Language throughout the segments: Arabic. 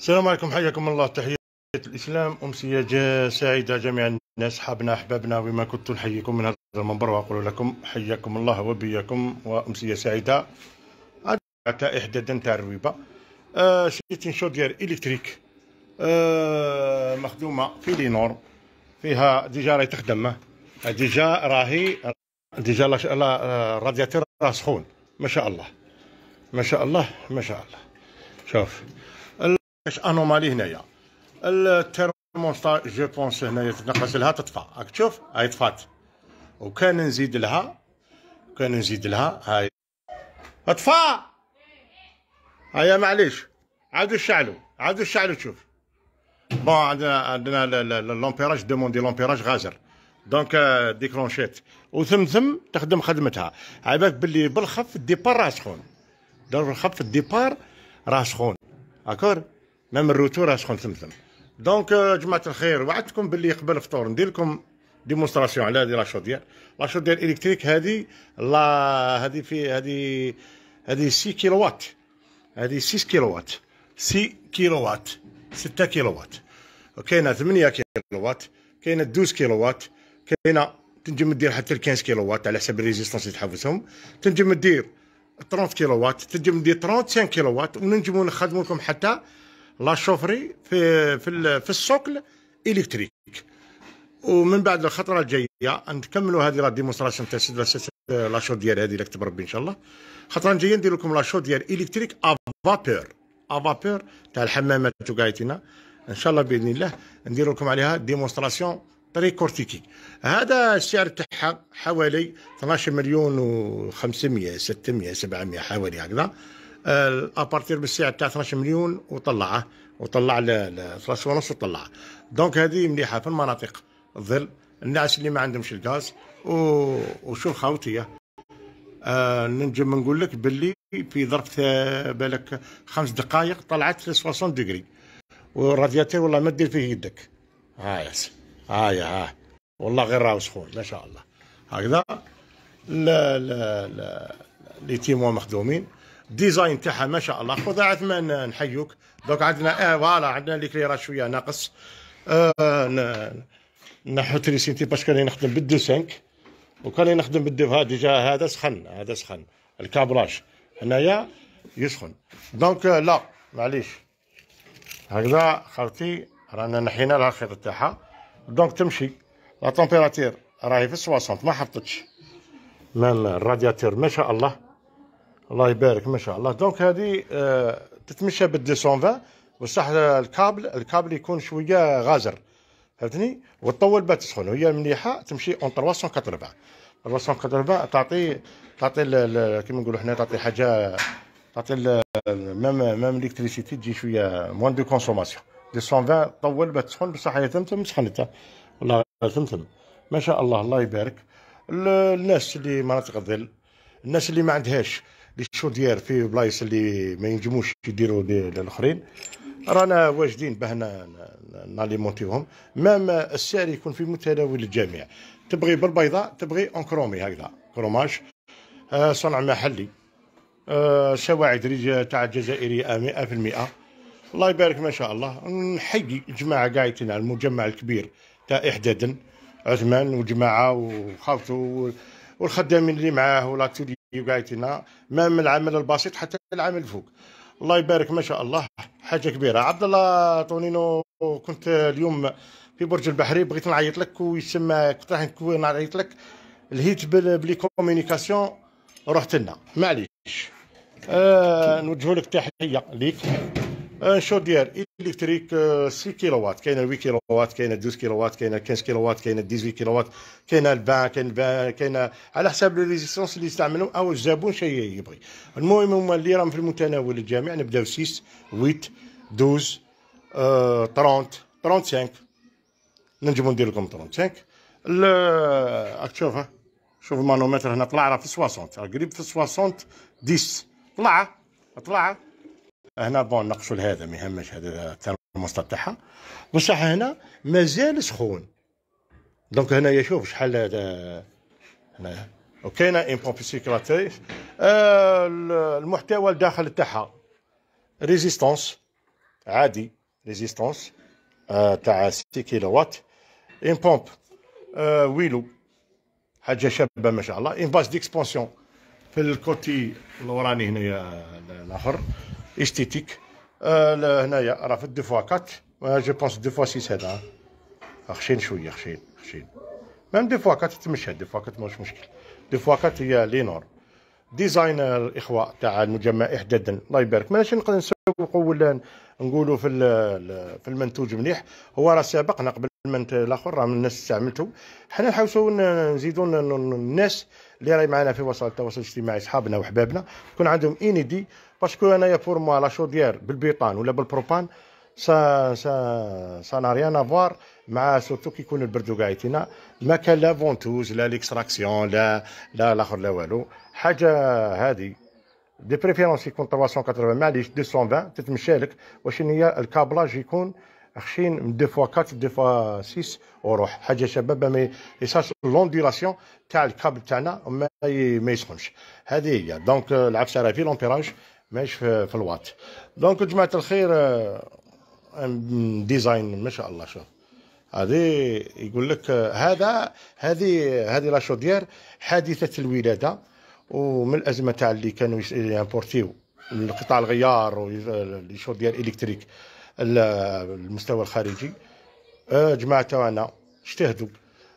السلام عليكم حياكم الله تحية الإسلام أمسية سعيدة جميع الناس حابنا أحبابنا وما كنت نحييكم من هذا المنبر وأقول لكم حياكم الله وبياكم وأمسية سعيدة عطى إحدادا تاع الرويبة آه شريت شو ديال إلكتريك آه مخدومة في لينور فيها ديجا راهي تخدم ديجا راهي ديجا الرادياتير أه، راه سخون ما شاء الله ما شاء الله ما شاء الله شوف كاش انومالي هنايا الترموستا جو بونس هنايا تنقص لها تطفى راك تشوف هاي طفات وكان نزيد لها كان نزيد لها هاي طفى هيا معليش عاودوا شعلوا عاودوا شعلوا تشوف بون عندنا عندنا لومبيراج دوموندي لومبيراج غازر دونك ديكرونشيت وثم ثم تخدم خدمتها عيبك باللي بالخف الديبار راه سخون بالخف الخف الديبار راه سخون اكور مام الروتور شكون تمثل دونك آه، جماعه الخير وعدتكم باللي قبل الفطور ندير لكم ديمونستراسيون على هذه لاشو ديال الكتريك هذه لا هذه في هذه هذه 6 كيلووات هذه 6 كيلووات 6 كيلووات 6 كيلووات وكاينه 8 كيلووات كاينه 12 كيلووات كاينه تنجم دير حتى 15 كيلووات على حسب الريزيستانس اللي تحوسهم تنجم دير 30 كيلووات تنجم دير 35 كيلووات ونجمو نخدمو لكم حتى لا شوفري في في في السوق الكتريك ومن بعد الخطره الجايه نكملوا هذه لا ديمونستراسيون تاع سيد لا شو ديال هذه اللي كتب ربي ان شاء الله الخطره الجايه ندير لكم لا شو ديال الكتريك افابور افابور تاع الحمامات وكايتنا ان شاء الله باذن الله ندير لكم عليها ديمونستراسيون طري كورتيكي هذا السعر تاعها حوالي 12 مليون و 500 600 700 حوالي هكذا ابارتير بالسعر تاع 12 مليون وطلعه وطلع ل 3 ونص وطلعه دونك هذه مليحه في المناطق الظل الناس اللي ما عندهمش الغاز وشو الخاوتيه آه نجم نقول لك باللي في ظرف بالك خمس دقائق طلعت 60 ديجري والرادياتير والله ما دير فيه يدك ها ياس ها يا ها والله غير راهو سخون ما شاء الله هكذا لا لا لا, لي تيمو مخدومين ديزاين تاعها ما شاء الله خذ عاد ما نحيوك دوك عندنا آه، فوالا عندنا ليكليراج شويه ناقص آه نحط لي سينتي باسكو راني نخدم بالدو 5 وكان نخدم بالدو ها ديجا هذا سخن هذا سخن الكابلاج هنايا يسخن دونك آه، لا معليش هكذا خالتي رانا نحينا لها الخيط تاعها دونك تمشي لا تمبيراتير راهي في 60 ما حطتش الرادياتير ما شاء الله الله يبارك ما شاء الله دونك هذه آه تتمشى بال 220 بصح الكابل الكابل يكون شويه غازر فهمتني وتطول باه تسخن وهي مليحه تمشي اون 380 380 تعطي تعطي كيما نقولوا حنا تعطي حاجه تعطي ميم ميم ليكتريسيتي تجي شويه موان دو كونسوماسيون 220 طول باه تسخن بصح هي تم تم سخنتها والله تم ما شاء الله الله يبارك الناس اللي مناطق الظل الناس اللي ما عندهاش لي شوديير في بلايص اللي ما ينجموش يديروا للاخرين رانا واجدين باه ناليمونتيهم مام السعر يكون في متناول الجميع تبغي بالبيضاء تبغي اون كرومي هكذا كروماج آه، صنع محلي سواعد آه، رجال تاع الجزائري 100% آه، الله يبارك ما شاء الله نحيي الجماعه قاعدين على المجمع الكبير تاع احدادن عثمان وجماعه وخاوته والخدامين اللي معاه والاكتيفيتي يقايتنا ما من العمل البسيط حتى العمل فوق الله يبارك ما شاء الله حاجه كبيره عبد الله طونينو كنت اليوم في برج البحري بغيت نعيط لك ويسمى كنت راح نعيط لك الهيت بلي كومونيكاسيون رحت لنا معليش آه نوجه لك تحيه ليك ان شو ديال الكتريك 6 كيلووات كاين 8 كيلووات كاين 12 كيلووات كاين 15 كيلووات كاين 18 كيلووات كاينه 20 كاينه كاين على حساب الريزيستونس اللي يستعملوا او الزبون شي يبغي المهم هما اللي راهم في المتناول الجميع نبداو 6 8 12 30 35 نجمو ندير لكم 35 راك تشوفها شوف المانومتر هنا طلع راه في 60 قريب في 60 10 طلع طلع هنا بون نقصوا لهذا ما يهمش هذا المصدر تاعها بصح هنا مازال سخون دونك هنايا شوف شحال هذا هنايا وكاينه ان بومب سيكراتيف آه المحتوى الداخل تاعها ريزيستونس عادي ريزيستونس آه، تاع 6 وات ان بومب آه، ويلو حاجه شابه ما شاء الله ان باس ديكسبونسيون في الكوتي الوراني هنايا آه، الاخر استيتيك هنايا راه في دو فوا 4 جو بونس دو فوا 6 هذا خشين شويه خشين خشين ميم دو فوا 4 تمشى دو فوا 4 ماهوش مشكل دو فوا 4 هي لينور ديزاين الاخوه تاع المجمع احدادا الله يبارك ماناش نقدر نسوق ولا نقولوا في في المنتوج مليح هو راه سابقنا قبل المنتوج الاخر راه من الناس استعملته حنا نحاولوا نزيدوا الناس اللي راهي معنا في وسائل التواصل الاجتماعي اصحابنا وحبابنا يكون عندهم اينيدي باسكو انايا فور موا لا شوديير بالبيطان ولا بالبروبان سا سا سا نا ريان افوار مع سورتو كي يكون البرد كاع يتينا ما كان لا فونتوز لا ليكستراكسيون لا لا لاخر لا والو حاجه هادي دي بريفيرونس يكون 380 معليش 220 تتمشى لك واش هي الكابلاج يكون خشين من دو فوا 4 دو فوا 6 وروح حاجه شبابه مي يساش لونديراسيون تاع الكابل تاعنا ما يسخنش هذه هي دونك العفسه في لومبيراج ماهيش في, في الوات دونك جماعه الخير آه، ديزاين ما شاء الله شوف هذه يقول لك هذا هذه هذه لا حادثه الولاده ومن الازمه تاع اللي كانوا يمبورتيو القطاع الغيار لي الكتريك المستوى الخارجي آه، جماعه تاعنا اجتهدوا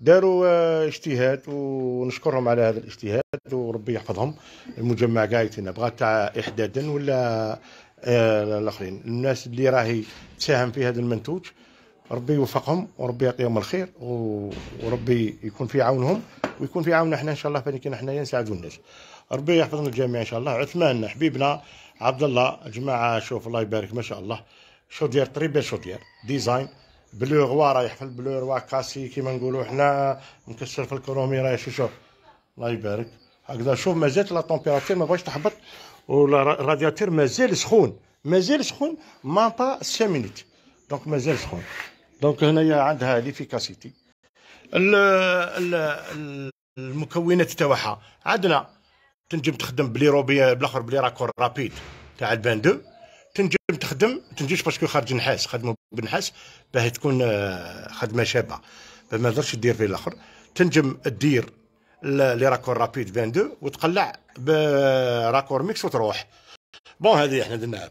داروا آه، اجتهاد ونشكرهم على هذا الاجتهاد وربي يحفظهم المجمع قايتنا بغات احداد ولا آه، الاخرين الناس اللي راهي تساهم في هذا المنتوج ربي يوفقهم وربي يعطيهم الخير وربي يكون في عونهم ويكون في عوننا احنا ان شاء الله فاني حنايا نساعدوا الناس ربي يحفظنا الجميع ان شاء الله عثمان حبيبنا عبد الله جماعه شوف الله يبارك ما شاء الله شودير طريبه شودير ديزاين بلو غوا رايح في البلو روا كاسي كيما نقولوا احنا مكسر في الكرومي رايح شوف الله يبارك هكذا شوف مازالت لا تمبيراتير ما بغاش تهبط والرادياتير مازال سخون مازال سخون ما سامينيت دونك مازال سخون دونك هنايا عندها ليفيكاسيتي المكونات تاعها عندنا تنجم تخدم بلي روبي بالاخر بلي راكور رابيد تاع البان دو تنجم تخدم تنجمش باسكو خارج نحاس خدموا بنحاس باه تكون آه، خدمه شابه ما تقدرش دير في الاخر تنجم دير لي راكور رابيد 22 وتقلع براكور ميكس وتروح بون هذه احنا درنا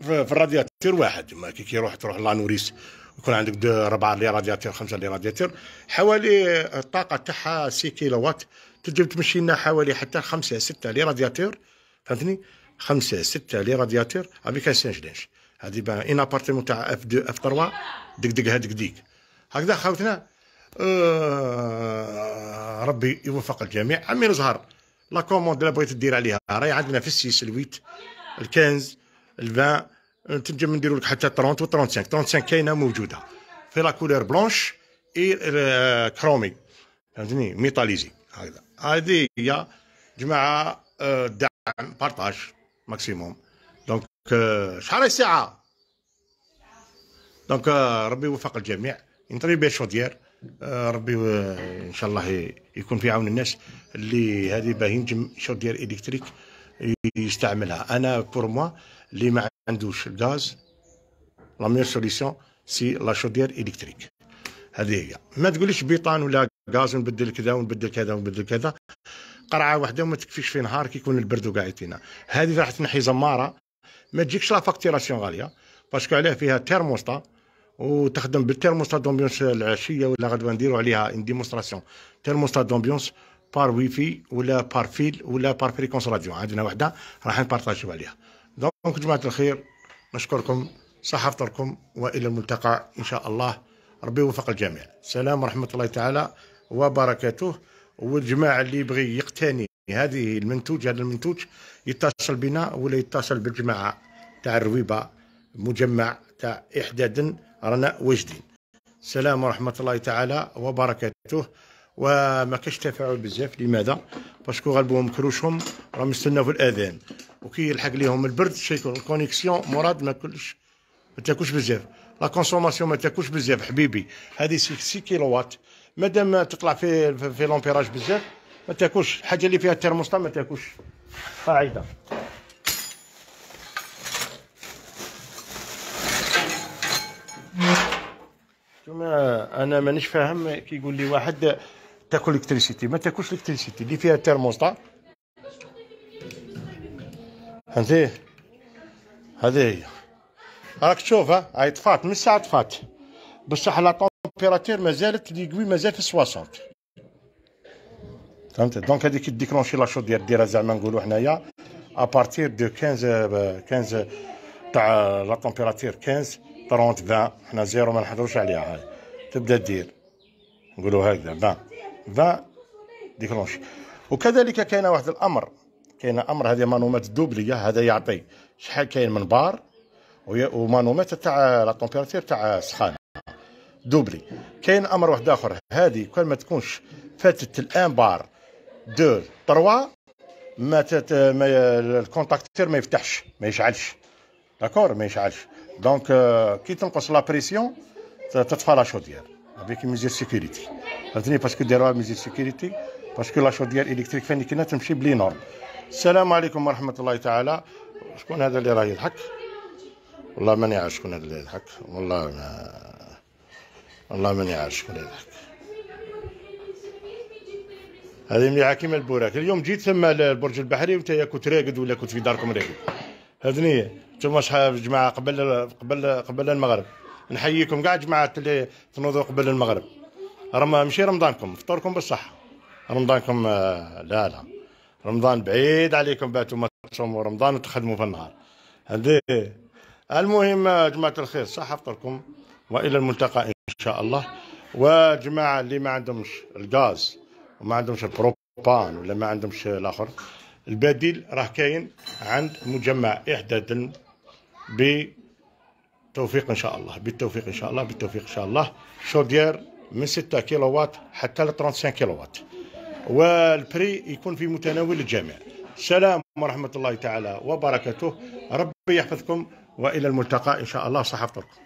في الرادياتير واحد ما كي كيروح تروح لانوريس يكون عندك دو ربع لي رادياتير خمسه لي رادياتير حوالي الطاقه تاعها 6 كيلوات تجيب تمشي لنا حوالي حتى خمسه سته لي رادياتير فهمتني خمسه سته لي رادياتير افيك ان سانج لينش هذه ان ابارتيمون تاع اف 2 اف 3 دق دقها دق ديك هكذا خاوتنا آه، ربي يوفق الجميع عمي زهر لا كوموند اللي بغيت دير عليها راهي عندنا في السيس الويت الكنز الفان أه، تنجم نديرو لك حتى 30 و 35 35 كاينه موجوده في لا كولور بلونش اي آه، كرومي فهمتني ميتاليزي هكذا هذه هي جماعه الدعم بارطاج ماكسيموم دونك شحال الساعه دونك ربي يوفق الجميع انتري شوديير آه، ربي ان شاء الله يكون في عون الناس اللي هذه باه ينجم شغل ديال الكتريك يستعملها انا بور موا اللي ما عندوش غاز لا ميور سوليسيون سي لا شودير الكتريك هذه هي ما تقوليش بيطان ولا غاز ونبدل كذا ونبدل كذا ونبدل كذا قرعه واحده وما تكفيش في نهار كيكون البرد وكاع يطينا هذه راح تنحي زماره ما تجيكش لا فاكتوراسيون غاليه باسكو عليها فيها تيرموستا وتخدم بالتيرموستات دومبيونس العشيه ولا غدوه نديروا عليها ان ديمونستراسيون تيرموستات دومبيونس بار ويفي ولا بار فيل ولا بار فريكونس راديو عندنا وحده راح نبارطاجيو عليها دونك جماعه الخير نشكركم صحة فطركم والى الملتقى ان شاء الله ربي يوفق الجميع السلام ورحمه الله تعالى وبركاته والجماعه اللي يبغي يقتني هذه المنتوج هذا المنتوج يتصل بنا ولا يتصل بالجماعه تاع الرويبه مجمع تاع احداد رانا واجدين السلام ورحمه الله تعالى وبركاته وما كاش تفاعل بزاف لماذا باسكو غالبوا مكروشهم راهم يستناو في الاذان وكي يلحق ليهم البرد شيكون الكونيكسيون مراد ما كلش ما تاكلش بزاف لا كونسوماسيون ما تاكلش بزاف حبيبي هذه 6 كيلووات مادام تطلع في في لومبيراج بزاف ما تاكلش الحاجه اللي فيها الترموستات ما تاكلش قاعده انا مانيش فاهم كي يقول لي واحد تاكل الكتريسيتي ما تاكلش الكتريسيتي اللي فيها الترموستا فهمتي هذه هي راك تشوف ها هاي طفات من الساعه طفات بصح لا طومبيراتير مازالت لي قوي مازال في 60 فهمت دونك هذيك ديكرونشي لا شو ديال ديرها زعما نقولوا حنايا ابارتير دو 15 15 تاع لا طومبيراتير 15 30 20 حنا زيرو ما نحضروش عليها هاي تبدا دير نقولوا هكذا فان فان ديكلونشي وكذلك كاين واحد الامر كاين امر هذه مانومات دوبليه هذا يعطي شحال كاين من بار ومانومات تاع لا تومبيراتير تاع السخان دوبلي كاين امر واحد اخر هذه كان ما تكونش فاتت الان بار دو تروا ما, تت... ما الكونتاكتير ما يفتحش ما يشعلش داكور ما يشعلش دونك كي تنقص لا بريسيون تطفى لا شوديير هذيك ميزير سيكوريتي فهمتني باسكو ديروها ميزير سيكوريتي باسكو لا شوديير الكتريك فاني كنا تمشي بلي نورم السلام عليكم ورحمه الله تعالى شكون هذا اللي راه يضحك والله ماني عارف شكون هذا اللي يضحك والله ما والله ماني عارف شكون اللي يضحك هذه مليحه كيما البوراك اليوم جيت ثم البرج البحري وانت كنت راقد ولا كنت في داركم راقد هذني انتم شحال جماعه قبل قبل قبل المغرب نحييكم كاع جماعه اللي تنوضوا قبل المغرب رم ماشي رمضانكم فطوركم بالصحة رمضانكم آه، لا لا رمضان بعيد عليكم باتوا تصوموا رمضان وتخدموا في النهار هذه المهم آه، جماعة الخير صحة فطوركم وإلى الملتقى إن شاء الله وجماعة اللي ما عندهمش الغاز وما عندهمش البروبان ولا ما عندهمش الآخر البديل راه كاين عند مجمع إعداد ب توفيق ان شاء الله بالتوفيق ان شاء الله بالتوفيق ان شاء الله شودير من 6 كيلووات حتى ل 35 كيلووات والبري يكون في متناول الجميع السلام ورحمه الله تعالى وبركاته ربي يحفظكم والى الملتقى ان شاء الله صحه الطرق